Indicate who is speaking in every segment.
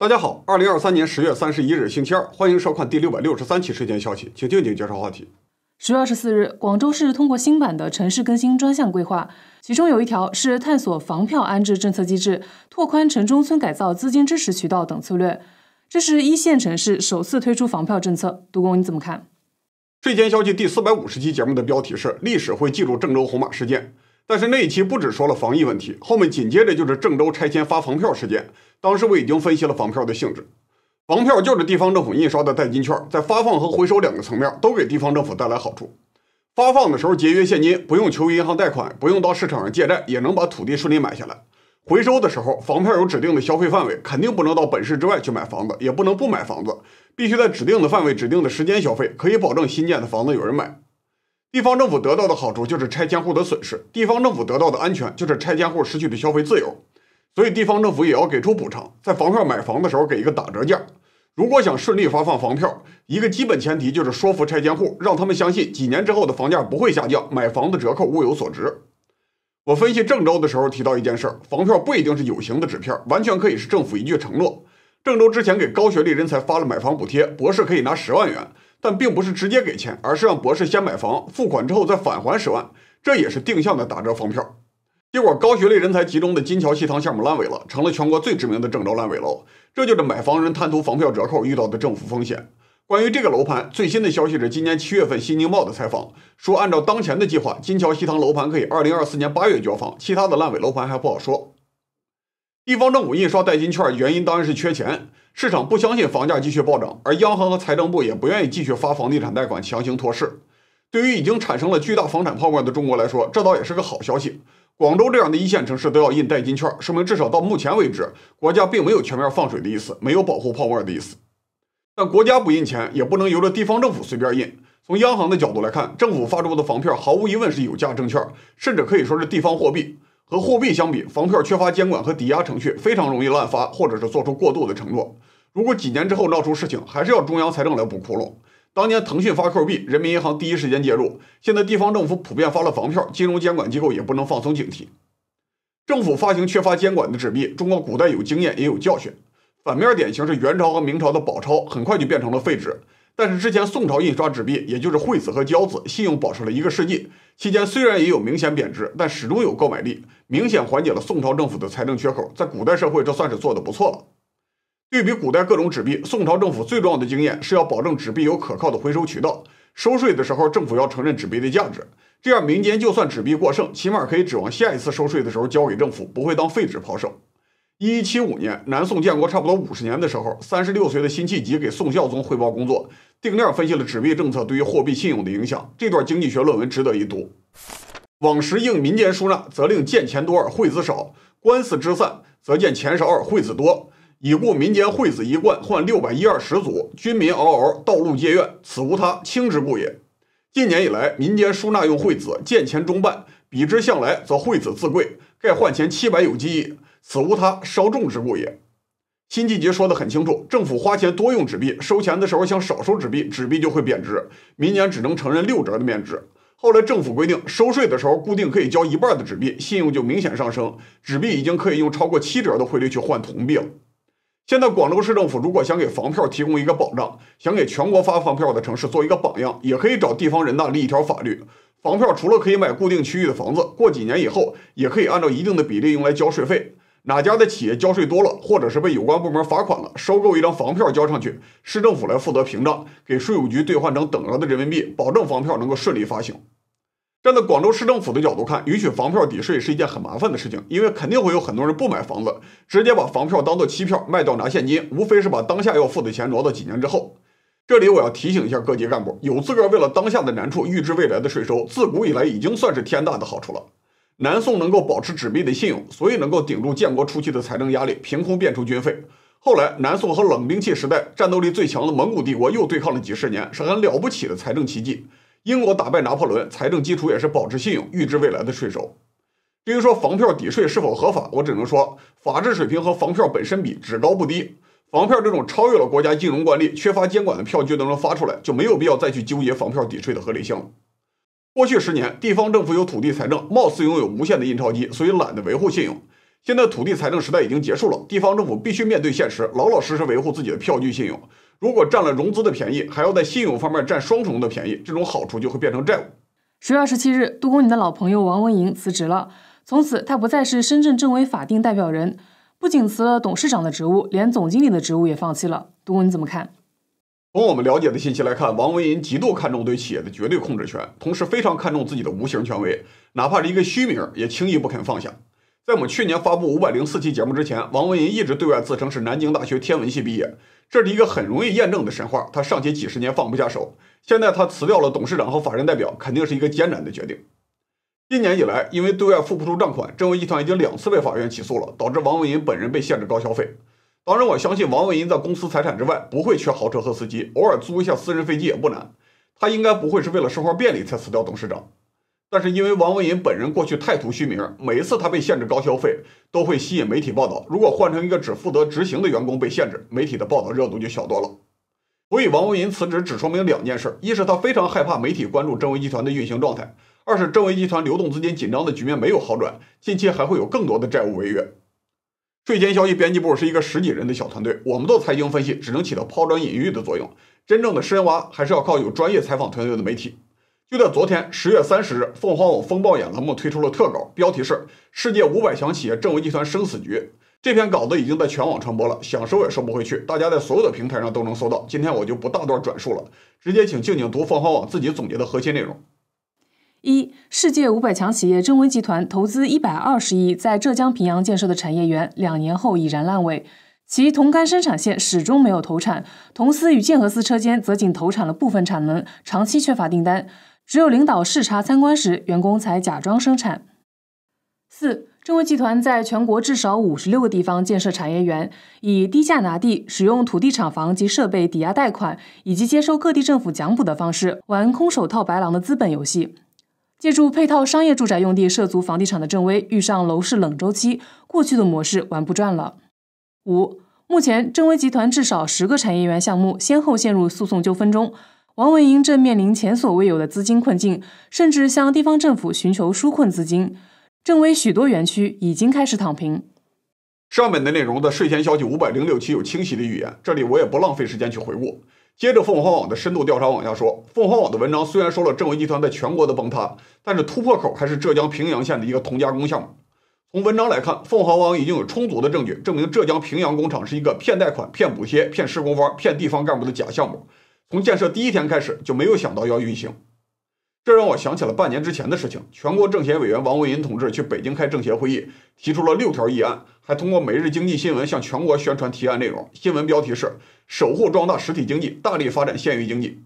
Speaker 1: 大家好，二零二三年十月三十一日星期二，欢迎收看第六百六十三期事件消息，请听静介绍话题。
Speaker 2: 十月二十四日，广州市通过新版的城市更新专项规划，其中有一条是探索房票安置政策机制，拓宽城中村改造资金支持渠道等策略。这是一线城市首次推出房票政策，杜工你怎么看？
Speaker 1: 税间消息第四百五十期节目的标题是：历史会记住郑州红马事件。但是那一期不只说了防疫问题，后面紧接着就是郑州拆迁发房票事件。当时我已经分析了房票的性质，房票就是地方政府印刷的代金券，在发放和回收两个层面都给地方政府带来好处。发放的时候节约现金，不用求银行贷款，不用到市场上借债，也能把土地顺利买下来。回收的时候，房票有指定的消费范围，肯定不能到本市之外去买房子，也不能不买房子，必须在指定的范围、指定的时间消费，可以保证新建的房子有人买。地方政府得到的好处就是拆迁户的损失，地方政府得到的安全就是拆迁户失去的消费自由，所以地方政府也要给出补偿，在房票买房的时候给一个打折价。如果想顺利发放房票，一个基本前提就是说服拆迁户，让他们相信几年之后的房价不会下降，买房的折扣物有所值。我分析郑州的时候提到一件事儿，房票不一定是有形的纸片，完全可以是政府一句承诺。郑州之前给高学历人才发了买房补贴，博士可以拿十万元。但并不是直接给钱，而是让博士先买房，付款之后再返还十万，这也是定向的打折房票。结果，高学历人才集中的金桥西塘项目烂尾了，成了全国最知名的郑州烂尾楼。这就是买房人贪图房票折扣遇到的政府风险。关于这个楼盘最新的消息是，今年七月份《新京报》的采访说，按照当前的计划，金桥西塘楼盘可以二零二四年八月交房，其他的烂尾楼盘还不好说。地方政府印刷代金券，原因当然是缺钱，市场不相信房价继续暴涨，而央行和财政部也不愿意继续发房地产贷款强行托市。对于已经产生了巨大房产泡沫的中国来说，这倒也是个好消息。广州这样的一线城市都要印代金券，说明至少到目前为止，国家并没有全面放水的意思，没有保护泡沫的意思。但国家不印钱，也不能由着地方政府随便印。从央行的角度来看，政府发出的房票毫无疑问是有价证券，甚至可以说是地方货币。和货币相比，房票缺乏监管和抵押程序，非常容易滥发，或者是做出过度的承诺。如果几年之后闹出事情，还是要中央财政来补窟窿。当年腾讯发 Q 币，人民银行第一时间介入；现在地方政府普遍发了房票，金融监管机构也不能放松警惕。政府发行缺乏监管的纸币，中国古代有经验也有教训。反面典型是元朝和明朝的宝钞，很快就变成了废纸。但是之前宋朝印刷纸币，也就是惠子和交子，信用保持了一个世纪。期间虽然也有明显贬值，但始终有购买力，明显缓解了宋朝政府的财政缺口。在古代社会，这算是做的不错了。对比古代各种纸币，宋朝政府最重要的经验是要保证纸币有可靠的回收渠道。收税的时候，政府要承认纸币的价值，这样民间就算纸币过剩，起码可以指望下一次收税的时候交给政府，不会当废纸抛售。一七五年，南宋建国差不多五十年的时候，三十六岁的辛弃疾给宋孝宗汇报工作。定量分析了纸币政策对于货币信用的影响，这段经济学论文值得一读。往时应民间输纳，则令见钱多而惠子少；官司之散，则见钱少而惠子多。已故民间惠子一贯换六百一二十组，军民嗷嗷，道路皆怨，此无他，轻之故也。近年以来，民间输纳用惠子，见钱中办，比之向来，则惠子自贵，盖换钱七百有机矣。此无他，稍重之故也。辛弃疾说得很清楚，政府花钱多用纸币，收钱的时候想少收纸币，纸币就会贬值。明年只能承认六折的面值。后来政府规定，收税的时候固定可以交一半的纸币，信用就明显上升，纸币已经可以用超过七折的汇率去换铜币了。现在广州市政府如果想给房票提供一个保障，想给全国发房票的城市做一个榜样，也可以找地方人大立一条法律：房票除了可以买固定区域的房子，过几年以后也可以按照一定的比例用来交税费。哪家的企业交税多了，或者是被有关部门罚款了，收购一张房票交上去，市政府来负责凭证，给税务局兑换成等额的人民币，保证房票能够顺利发行。站在广州市政府的角度看，允许房票抵税是一件很麻烦的事情，因为肯定会有很多人不买房子，直接把房票当做期票卖掉拿现金，无非是把当下要付的钱挪到几年之后。这里我要提醒一下各级干部，有资格为了当下的难处预支未来的税收，自古以来已经算是天大的好处了。南宋能够保持纸币的信用，所以能够顶住建国初期的财政压力，凭空变出军费。后来南宋和冷兵器时代战斗力最强的蒙古帝国又对抗了几十年，是很了不起的财政奇迹。英国打败拿破仑，财政基础也是保持信用、预支未来的税收。至于说房票抵税是否合法，我只能说法治水平和房票本身比只高不低。房票这种超越了国家金融惯例、缺乏监管的票据都能发出来，就没有必要再去纠结房票抵税的合理性。过去十年，地方政府有土地财政，貌似拥有无限的印钞机，所以懒得维护信用。现在土地财政时代已经结束了，地方政府必须面对现实，老老实实维护自己的票据信用。如果占了融资的便宜，还要在信用方面占双重的便宜，这种好处就会变成债务。
Speaker 2: 十月二十七日，杜公你的老朋友王文莹辞职了，从此他不再是深圳政委法定代表人，不仅辞了董事长的职务，连总经理的职务也放弃了。杜公你怎么看？
Speaker 1: 从我们了解的信息来看，王文银极度看重对企业的绝对控制权，同时非常看重自己的无形权威，哪怕是一个虚名，也轻易不肯放下。在我们去年发布五百零四期节目之前，王文银一直对外自称是南京大学天文系毕业，这是一个很容易验证的神话，他尚且几十年放不下手。现在他辞掉了董事长和法人代表，肯定是一个艰难的决定。今年以来，因为对外付不出账款，正威集团已经两次被法院起诉了，导致王文银本人被限制高消费。当然，我相信王文银在公司财产之外不会缺豪车和司机，偶尔租一下私人飞机也不难。他应该不会是为了生活便利才辞掉董事长。但是因为王文银本人过去太图虚名，每一次他被限制高消费，都会吸引媒体报道。如果换成一个只负责执行的员工被限制，媒体的报道热度就小多了。所以王文银辞职只说明两件事：一是他非常害怕媒体关注正威集团的运行状态；二是正威集团流动资金紧张的局面没有好转，近期还会有更多的债务违约。最前消息编辑部是一个十几人的小团队，我们做财经分析只能起到抛砖引玉的作用，真正的深挖还是要靠有专业采访团队的媒体。就在昨天，十月三十日，凤凰网风暴眼栏目推出了特稿，标题是《世界五百强企业正威集团生死局》。这篇稿子已经在全网传播了，想收也收不回去，大家在所有的平台上都能搜到。今天我就不大段转述了，直接请静静读凤凰网自己总结的核心内容。
Speaker 2: 一世界五百强企业正威集团投资一百二十亿在浙江平阳建设的产业园，两年后已然烂尾，其铜杆生产线始终没有投产，铜丝与剑合丝车间则仅投产了部分产能，长期缺乏订单，只有领导视察参观时，员工才假装生产。四正威集团在全国至少五十六个地方建设产业园，以低价拿地、使用土地厂房及设备抵押贷款，以及接受各地政府奖补的方式，玩空手套白狼的资本游戏。借助配套商业住宅用地涉足房地产的郑威，遇上楼市冷周期，过去的模式玩不转了。五，目前郑威集团至少十个产业园项目先后陷入诉讼纠纷中，王文英正面临前所未有的资金困境，甚至向地方政府寻求纾困资金。郑威许多园区已经开始躺平。
Speaker 1: 上面的内容的睡前消息五百零六期有清晰的预言，这里我也不浪费时间去回顾。接着凤凰网的深度调查往下说，凤凰网的文章虽然说了正威集团在全国的崩塌，但是突破口还是浙江平阳县的一个铜加工项目。从文章来看，凤凰网已经有充足的证据证明浙江平阳工厂是一个骗贷款、骗补贴、骗施工方、骗地方干部的假项目，从建设第一天开始就没有想到要运行。这让我想起了半年之前的事情。全国政协委员王文银同志去北京开政协会议，提出了六条议案，还通过《每日经济新闻》向全国宣传提案内容。新闻标题是“守护壮大实体经济，大力发展县域经济”。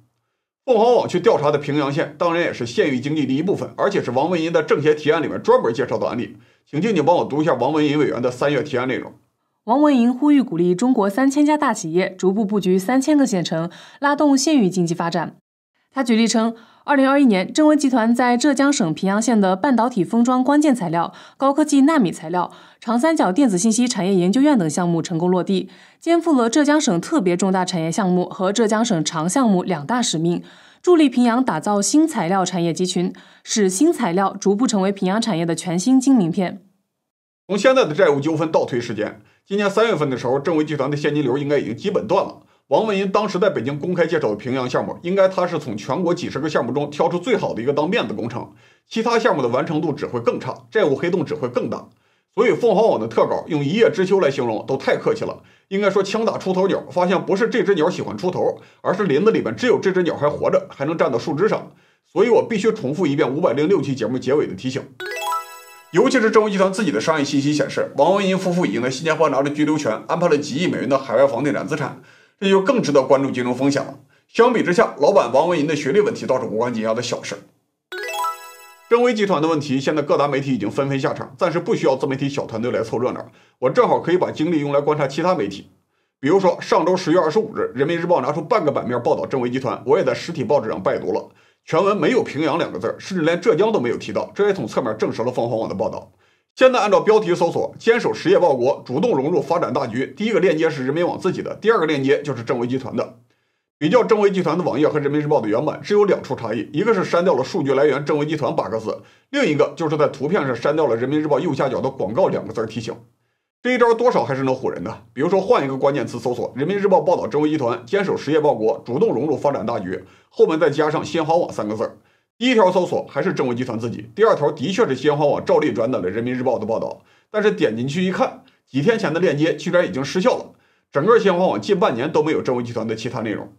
Speaker 1: 凤凰网去调查的平阳县，当然也是县域经济的一部分，而且是王文银的政协提案里面专门介绍的案例。请静静帮我读一下王文银委员的三月提案内容。
Speaker 2: 王文银呼吁鼓励中国三千家大企业逐步布局三千个县城，拉动县域经济发展。他举例称。二零二一年，正威集团在浙江省平阳县的半导体封装关键材料、高科技纳米材料、长三角电子信息产业研究院等项目成功落地，肩负了浙江省特别重大产业项目和浙江省长项目两大使命，助力平阳打造新材料产业集群，使新材料逐步成为平阳产业的全新金名片。
Speaker 1: 从现在的债务纠纷倒推时间，今年三月份的时候，正威集团的现金流应该已经基本断了。王文银当时在北京公开介绍的平阳项目，应该他是从全国几十个项目中挑出最好的一个当面子工程，其他项目的完成度只会更差，债务黑洞只会更大。所以凤凰网的特稿用“一叶知秋”来形容都太客气了，应该说“枪打出头鸟”。发现不是这只鸟喜欢出头，而是林子里面只有这只鸟还活着，还能站到树枝上。所以我必须重复一遍五百零六期节目结尾的提醒。尤其是中微集团自己的商业信息显示，王文银夫妇已经在新加坡拿了居留权，安排了几亿美元的海外房地产资产。这就更值得关注金融风险了。相比之下，老板王文银的学历问题倒是无关紧要的小事儿。正威集团的问题，现在各大媒体已经纷纷下场，暂时不需要自媒体小团队来凑热闹，我正好可以把精力用来观察其他媒体。比如说，上周十月二十五日，《人民日报》拿出半个版面报道正威集团，我也在实体报纸上拜读了，全文没有“平阳”两个字，甚至连浙江都没有提到，这也从侧面证实了凤凰网的报道。现在按照标题搜索“坚守实业报国，主动融入发展大局”。第一个链接是人民网自己的，第二个链接就是正威集团的。比较正威集团的网页和人民日报的原版，只有两处差异：一个是删掉了“数据来源正威集团”八个字，另一个就是在图片上删掉了人民日报右下角的广告两个字提醒。这一招多少还是能唬人的。比如说，换一个关键词搜索“人民日报报道正威集团坚守实业报国，主动融入发展大局”，后面再加上新华网三个字儿。第一条搜索还是正威集团自己，第二条的确是新华网照例转载了人民日报的报道，但是点进去一看，几天前的链接居然已经失效了。整个新华网近半年都没有正威集团的其他内容。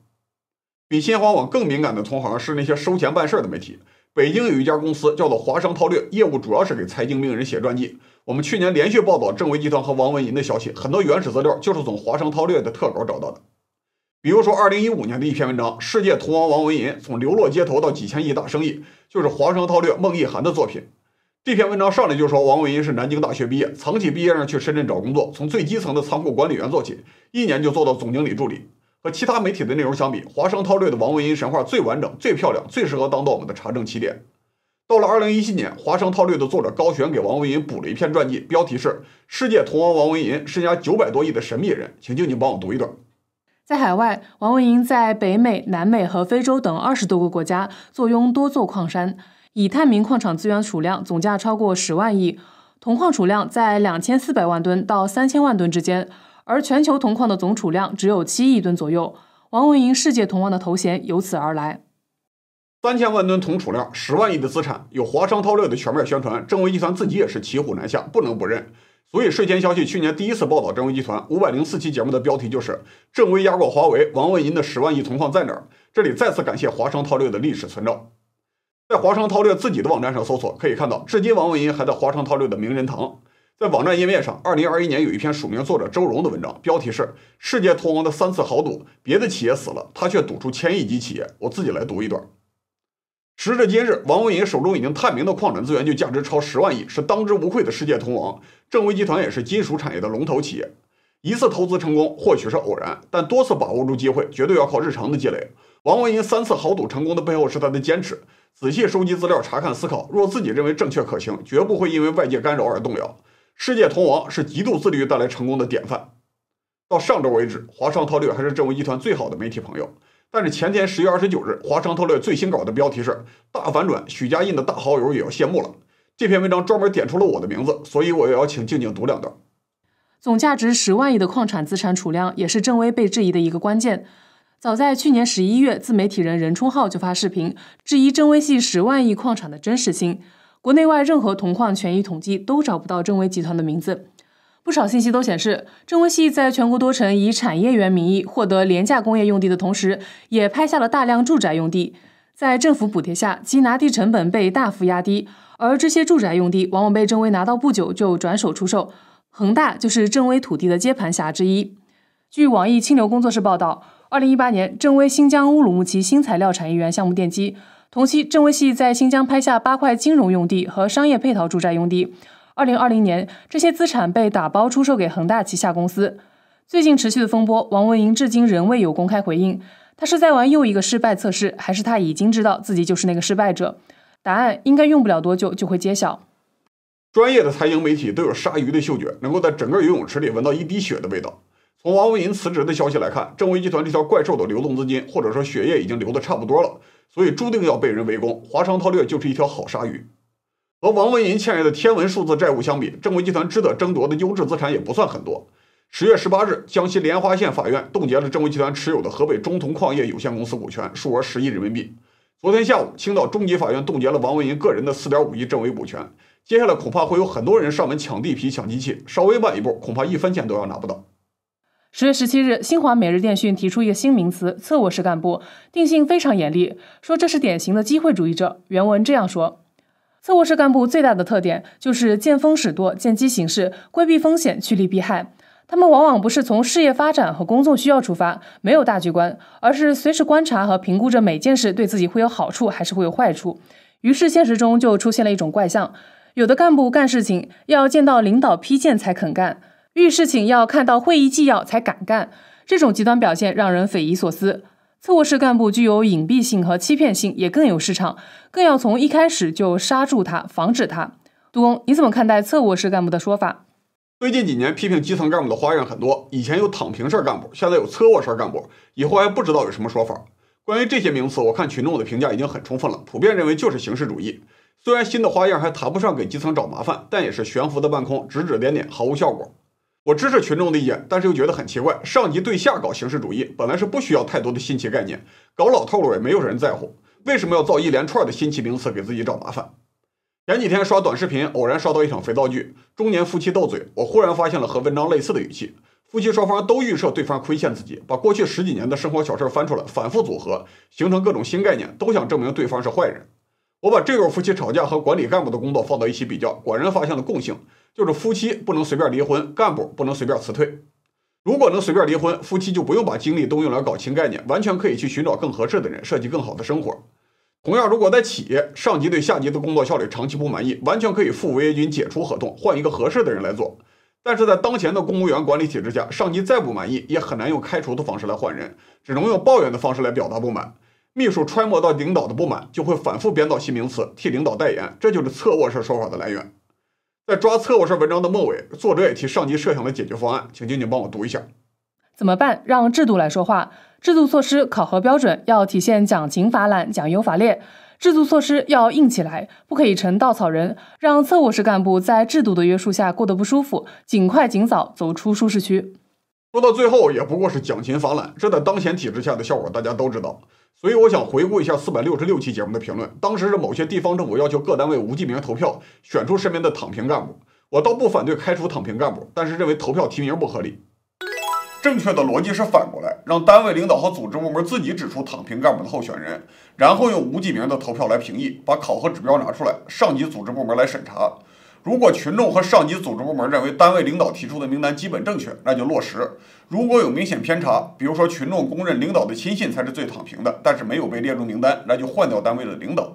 Speaker 1: 比新华网更敏感的同行是那些收钱办事的媒体。北京有一家公司叫做华商韬略，业务主要是给财经名人写传记。我们去年连续报道正威集团和王文银的消息，很多原始资料就是从华商韬略的特稿找到的。比如说，二零一五年的一篇文章《世界童王王文银》，从流落街头到几千亿大生意，就是华商韬略孟一涵的作品。这篇文章上来就说王文银是南京大学毕业，曾几毕业呢去深圳找工作，从最基层的仓库管理员做起，一年就做到总经理助理。和其他媒体的内容相比，华商韬略的王文银神话最完整、最漂亮，最适合当做我们的查证起点。到了二零一七年，华商韬略的作者高璇给王文银补了一篇传记，标题是《世界童王王文银，身家九百多亿的神秘人》。请静静帮我读一段。
Speaker 2: 在海外，王文银在北美、南美和非洲等二十多个国家坐拥多座矿山，已探明矿场资源储量总价超过十万亿，铜矿储量在两千四百万吨到三千万吨之间，而全球铜矿的总储量只有七亿吨左右，王文银“世界铜王”的头衔由此而来。
Speaker 1: 三千万吨铜储量，十万亿的资产，有华商韬略的全面宣传，郑维一团自己也是骑虎难下，不能不认。所以睡前消息去年第一次报道正威集团五百零四期节目的标题就是正威压过华为王文银的十万亿存放在哪？这里再次感谢华商韬略的历史存照，在华商韬略自己的网站上搜索可以看到，至今王文银还在华商韬略的名人堂。在网站页面上，二零二一年有一篇署名作者周荣的文章，标题是世界投行的三次豪赌，别的企业死了，他却赌出千亿级企业。我自己来读一段。时至今日，王文银手中已经探明的矿产资源就价值超十万亿，是当之无愧的世界铜王。正威集团也是金属产业的龙头企业。一次投资成功或许是偶然，但多次把握住机会，绝对要靠日常的积累。王文银三次豪赌成功的背后是他的坚持，仔细收集资料、查看、思考，若自己认为正确可行，绝不会因为外界干扰而动摇。世界铜王是极度自律带来成功的典范。到上周为止，华商韬略还是正威集团最好的媒体朋友。但是前天十月二十九日，华商韬略最新稿的标题是“大反转”，许家印的大好友也要谢幕了。这篇文章专门点出了我的名字，所以我也要请静静读两段。
Speaker 2: 总价值十万亿的矿产资产储量，也是郑威被质疑的一个关键。早在去年十一月，自媒体人任冲浩就发视频质疑郑威系十万亿矿产的真实性，国内外任何铜矿权益统计都找不到郑威集团的名字。不少信息都显示，正威系在全国多城以产业园名义获得廉价工业用地的同时，也拍下了大量住宅用地。在政府补贴下，其拿地成本被大幅压低，而这些住宅用地往往被正威拿到不久就转手出售。恒大就是正威土地的接盘侠之一。据网易清流工作室报道，二零一八年，正威新疆乌鲁木齐新材料产业园项目奠基。同期，正威系在新疆拍下八块金融用地和商业配套住宅用地。二零二零年，这些资产被打包出售给恒大旗下公司。最近持续的风波，王文银至今仍未有公开回应。他是在玩又一个失败测试，还是他已经知道自己就是那个失败者？答案应该用不了多久就会揭晓。
Speaker 1: 专业的财经媒体都有鲨鱼的嗅觉，能够在整个游泳池里闻到一滴血的味道。从王文银辞职的消息来看，正威集团这条怪兽的流动资金或者说血液已经流的差不多了，所以注定要被人围攻。华商韬略就是一条好鲨鱼。和王文银欠下的天文数字债务相比，正威集团值得争夺的优质资产也不算很多。十月十八日，江西莲花县法院冻结了正威集团持有的河北中铜矿业有限公司股权，数额十亿人民币。昨天下午，青岛中级法院冻结了王文银个人的四点五亿正威股权。接下来恐怕会有很多人上门抢地皮、抢机器，稍微晚一步，恐怕一分钱都要拿不到。
Speaker 2: 十月十七日，新华每日电讯提出一个新名词“侧卧式干部”，定性非常严厉，说这是典型的机会主义者。原文这样说。“侧卧室干部最大的特点就是见风使舵、见机行事、规避风险、趋利避害。他们往往不是从事业发展和工作需要出发，没有大局观，而是随时观察和评估着每件事对自己会有好处还是会有坏处。于是，现实中就出现了一种怪象：有的干部干事情要见到领导批件才肯干，遇事情要看到会议纪要才敢干。这种极端表现让人匪夷所思。侧卧室干部具有隐蔽性和欺骗性，也更有市场，更要从一开始就刹住它，防止它。杜工，你怎么看待侧卧室干部的说法？
Speaker 1: 最近几年批评基层干部的花样很多，以前有躺平式干部，现在有侧卧式干部，以后还不知道有什么说法。关于这些名词，我看群众的评价已经很充分了，普遍认为就是形式主义。虽然新的花样还谈不上给基层找麻烦，但也是悬浮的半空，指指点点，毫无效果。我支持群众的意见，但是又觉得很奇怪。上级对下搞形式主义，本来是不需要太多的新奇概念，搞老套路也没有人在乎。为什么要造一连串的新奇名词给自己找麻烦？前几天刷短视频，偶然刷到一场肥皂剧，中年夫妻斗嘴，我忽然发现了和文章类似的语气。夫妻双方都预设对方亏欠自己，把过去十几年的生活小事翻出来，反复组合，形成各种新概念，都想证明对方是坏人。我把这对夫妻吵架和管理干部的工作放到一起比较，果然发现了共性。就是夫妻不能随便离婚，干部不能随便辞退。如果能随便离婚，夫妻就不用把精力都用来搞新概念，完全可以去寻找更合适的人，设计更好的生活。同样，如果在企业，上级对下级的工作效率长期不满意，完全可以付违约金解除合同，换一个合适的人来做。但是在当前的公务员管理体制下，上级再不满意也很难用开除的方式来换人，只能用抱怨的方式来表达不满。秘书揣摩到领导的不满，就会反复编造新名词，替领导代言，这就是“侧卧式说法的来源。在抓侧卧式文章的末尾，作者也提上级设想的解决方案，请静静帮我读一下。
Speaker 2: 怎么办？让制度来说话。制度措施、考核标准要体现讲勤罚懒、讲优罚劣。制度措施要硬起来，不可以成稻草人，让侧卧式干部在制度的约束下过得不舒服，尽快尽早走出舒适区。
Speaker 1: 说到最后，也不过是讲勤罚懒，这在当前体制下的效果，大家都知道。所以我想回顾一下四百六十六期节目的评论。当时是某些地方政府要求各单位无记名投票选出身边的躺平干部。我倒不反对开除躺平干部，但是认为投票提名不合理。正确的逻辑是反过来，让单位领导和组织部门自己指出躺平干部的候选人，然后用无记名的投票来评议，把考核指标拿出来，上级组织部门来审查。如果群众和上级组织部门认为单位领导提出的名单基本正确，那就落实；如果有明显偏差，比如说群众公认领导的亲信才是最躺平的，但是没有被列入名单，那就换掉单位的领导。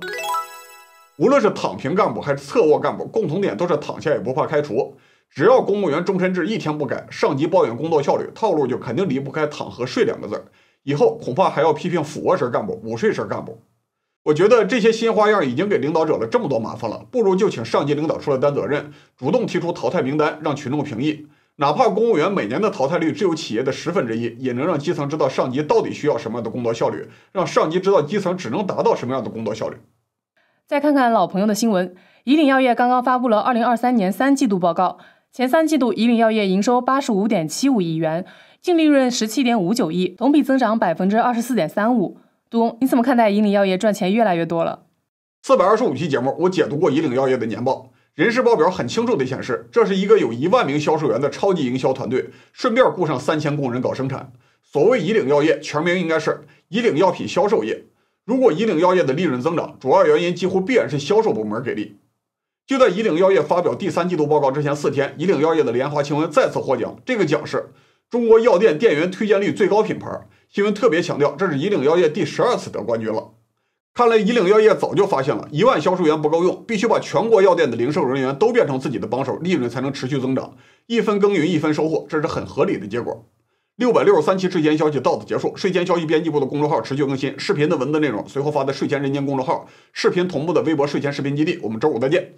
Speaker 1: 无论是躺平干部还是侧卧干部，共同点都是躺下也不怕开除。只要公务员终身制一天不改，上级抱怨工作效率，套路就肯定离不开“躺”和“睡”两个字。以后恐怕还要批评俯卧式干部、午睡式干部。我觉得这些新花样已经给领导惹了这么多麻烦了，不如就请上级领导出来担责任，主动提出淘汰名单，让群众评议。哪怕公务员每年的淘汰率只有企业的十分之一，也能让基层知道上级到底需要什么样的工作效率，让上级知道基层只能达到什么样的工作效率。
Speaker 2: 再看看老朋友的新闻，以岭药业刚刚发布了二零二三年三季度报告，前三季度以岭药业营收八十五点七五亿元，净利润十七点五九亿，同比增长百分之二十四点三五。东，你怎么看待以岭药业赚钱越来越多了？
Speaker 1: 四百二十五期节目，我解读过以岭药业的年报，人事报表很清楚地显示，这是一个有一万名销售员的超级营销团队，顺便雇上三千工人搞生产。所谓以岭药业，全名应该是以岭药品销售业。如果以岭药业的利润增长，主要原因几乎必然是销售部门给力。就在以岭药业发表第三季度报告之前四天，以岭药业的莲花清瘟再次获奖，这个奖是中国药店店员推荐率最高品牌。新闻特别强调，这是以岭药业第十二次得冠军了。看来以岭药业早就发现了，一万销售员不够用，必须把全国药店的零售人员都变成自己的帮手，利润才能持续增长。一分耕耘一分收获，这是很合理的结果。六百六十三期睡前消息到此结束，睡前消息编辑部的公众号持续更新视频的文字内容，随后发在睡前人间公众号，视频同步的微博睡前视频基地。我们周五再见。